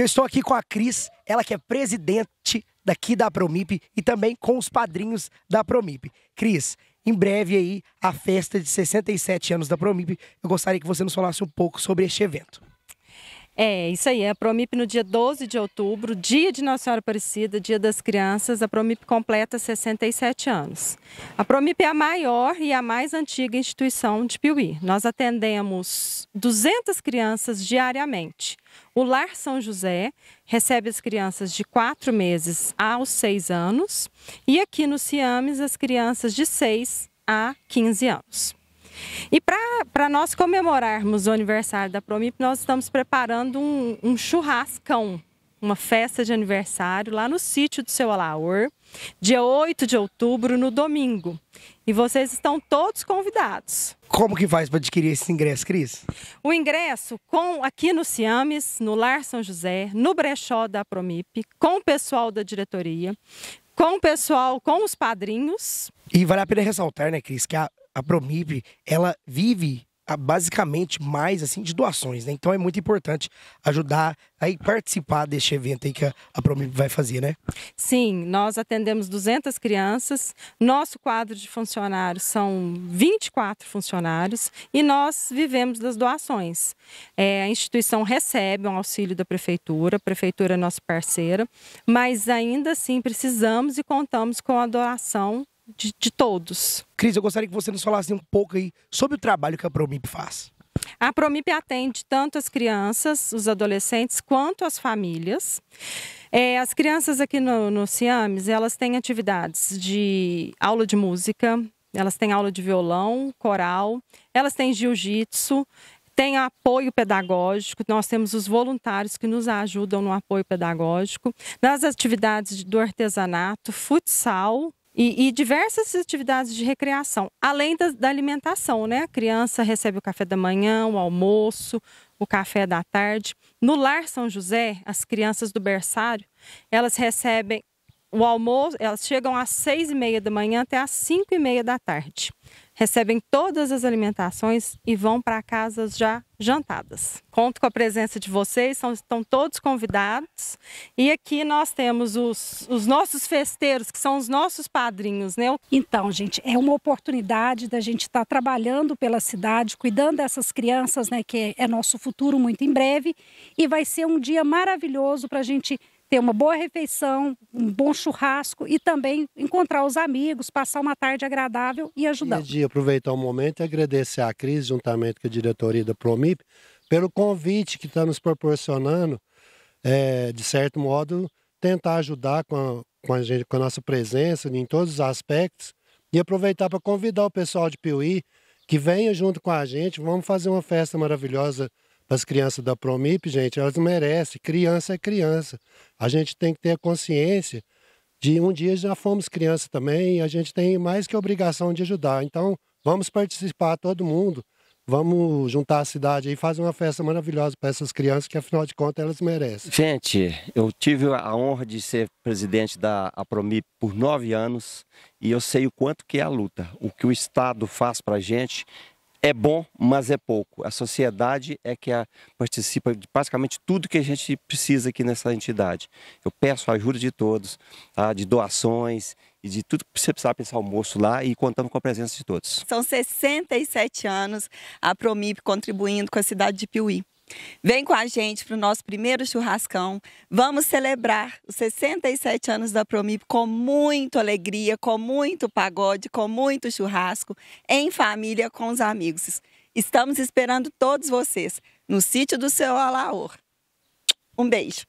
eu estou aqui com a Cris, ela que é presidente daqui da Promip e também com os padrinhos da Promip. Cris, em breve aí a festa de 67 anos da Promip. Eu gostaria que você nos falasse um pouco sobre este evento. É, isso aí. A Promip no dia 12 de outubro, dia de Nossa Senhora Aparecida, dia das crianças, a Promip completa 67 anos. A Promip é a maior e a mais antiga instituição de Piuí. Nós atendemos 200 crianças diariamente. O Lar São José recebe as crianças de 4 meses aos 6 anos e aqui no Ciames as crianças de 6 a 15 anos. E para nós comemorarmos o aniversário da Promip, nós estamos preparando um, um churrascão, uma festa de aniversário lá no sítio do seu Alaor, dia 8 de outubro, no domingo. E vocês estão todos convidados. Como que faz para adquirir esse ingresso, Cris? O ingresso com aqui no Ciames, no Lar São José, no brechó da Promip, com o pessoal da diretoria, com o pessoal, com os padrinhos. E vale a pena ressaltar, né, Cris, que a, a Promib, ela vive ah, basicamente mais assim de doações, né? Então é muito importante ajudar aí participar deste evento aí que a, Promip Promib vai fazer, né? Sim, nós atendemos 200 crianças. Nosso quadro de funcionários são 24 funcionários e nós vivemos das doações. É, a instituição recebe um auxílio da prefeitura, a prefeitura é nossa parceira, mas ainda assim precisamos e contamos com a doação de, de todos. Cris, eu gostaria que você nos falasse um pouco aí sobre o trabalho que a Promip faz. A Promip atende tanto as crianças, os adolescentes, quanto as famílias. É, as crianças aqui no, no Ciames, elas têm atividades de aula de música, elas têm aula de violão, coral, elas têm jiu-jitsu, tem apoio pedagógico, nós temos os voluntários que nos ajudam no apoio pedagógico, nas atividades do artesanato, futsal, e, e, diversas atividades de recreação, além da, da, alimentação, né? A criança recebe o café da manhã, o almoço, o café da tarde. No Lar São José, as crianças do berçário, elas recebem o almoço, elas chegam às seis e meia da manhã até às cinco e meia da tarde. Recebem todas as alimentações e vão para casa já jantadas. Conto com a presença de vocês, são, estão todos convidados. E aqui nós temos os, os nossos festeiros, que são os nossos padrinhos, né? Então, gente, é uma oportunidade da gente estar tá trabalhando pela cidade, cuidando dessas crianças, né? Que é nosso futuro muito em breve. E vai ser um dia maravilhoso para a gente ter uma boa refeição, um bom churrasco e também encontrar os amigos, passar uma tarde agradável e ajudando. Pedi aproveitar o momento e agradecer a Cris, juntamente com a diretoria da Promip, pelo convite que está nos proporcionando, é, de certo modo, tentar ajudar com a, com a, gente, com a nossa presença em todos os aspectos e aproveitar para convidar o pessoal de Piuí que venha junto com a gente, vamos fazer uma festa maravilhosa as crianças da Promip, gente, elas merecem. Criança é criança. A gente tem que ter a consciência de um dia já fomos criança também e a gente tem mais que obrigação de ajudar. Então, vamos participar todo mundo. Vamos juntar a cidade e fazer uma festa maravilhosa para essas crianças que afinal de contas elas merecem. Gente, eu tive a honra de ser presidente da Promip por nove anos e eu sei o quanto que é a luta, o que o Estado faz para gente é bom, mas é pouco. A sociedade é que a, participa de praticamente tudo que a gente precisa aqui nessa entidade. Eu peço a ajuda de todos, tá? de doações e de tudo que você precisar pensar almoço lá e contamos com a presença de todos. São 67 anos a Promip contribuindo com a cidade de Piuí. Vem com a gente para o nosso primeiro churrascão. Vamos celebrar os 67 anos da Promip com muita alegria, com muito pagode, com muito churrasco, em família com os amigos. Estamos esperando todos vocês no sítio do seu Alaor. Um beijo.